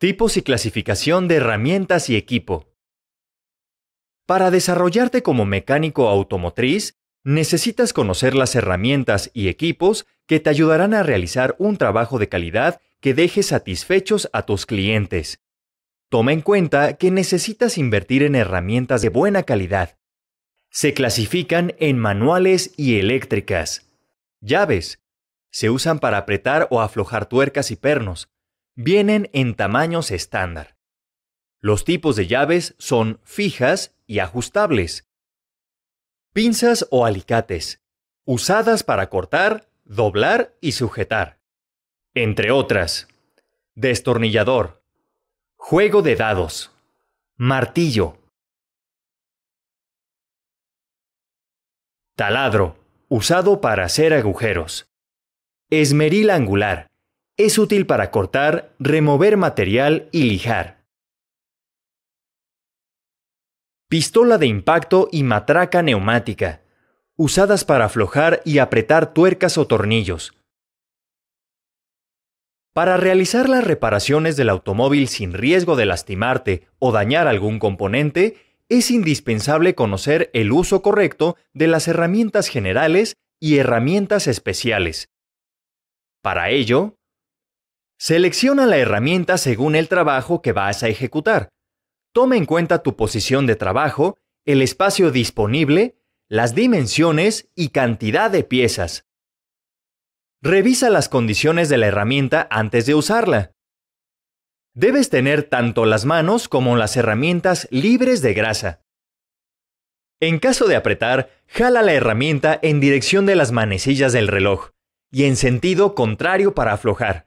Tipos y clasificación de herramientas y equipo. Para desarrollarte como mecánico automotriz, necesitas conocer las herramientas y equipos que te ayudarán a realizar un trabajo de calidad que deje satisfechos a tus clientes. Toma en cuenta que necesitas invertir en herramientas de buena calidad. Se clasifican en manuales y eléctricas. Llaves. Se usan para apretar o aflojar tuercas y pernos vienen en tamaños estándar. Los tipos de llaves son fijas y ajustables. Pinzas o alicates, usadas para cortar, doblar y sujetar. Entre otras, destornillador, juego de dados, martillo, taladro, usado para hacer agujeros, esmeril angular, es útil para cortar, remover material y lijar. Pistola de impacto y matraca neumática, usadas para aflojar y apretar tuercas o tornillos. Para realizar las reparaciones del automóvil sin riesgo de lastimarte o dañar algún componente, es indispensable conocer el uso correcto de las herramientas generales y herramientas especiales. Para ello, Selecciona la herramienta según el trabajo que vas a ejecutar. Toma en cuenta tu posición de trabajo, el espacio disponible, las dimensiones y cantidad de piezas. Revisa las condiciones de la herramienta antes de usarla. Debes tener tanto las manos como las herramientas libres de grasa. En caso de apretar, jala la herramienta en dirección de las manecillas del reloj y en sentido contrario para aflojar.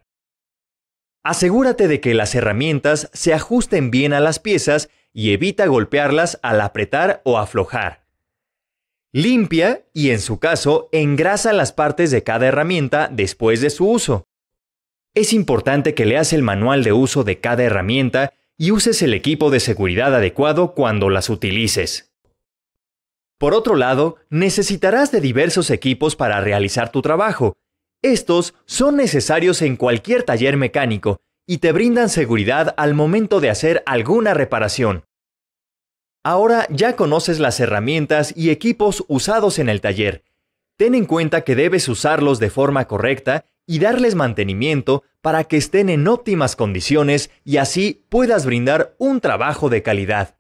Asegúrate de que las herramientas se ajusten bien a las piezas y evita golpearlas al apretar o aflojar. Limpia y en su caso engrasa las partes de cada herramienta después de su uso. Es importante que leas el manual de uso de cada herramienta y uses el equipo de seguridad adecuado cuando las utilices. Por otro lado, necesitarás de diversos equipos para realizar tu trabajo, estos son necesarios en cualquier taller mecánico y te brindan seguridad al momento de hacer alguna reparación. Ahora ya conoces las herramientas y equipos usados en el taller. Ten en cuenta que debes usarlos de forma correcta y darles mantenimiento para que estén en óptimas condiciones y así puedas brindar un trabajo de calidad.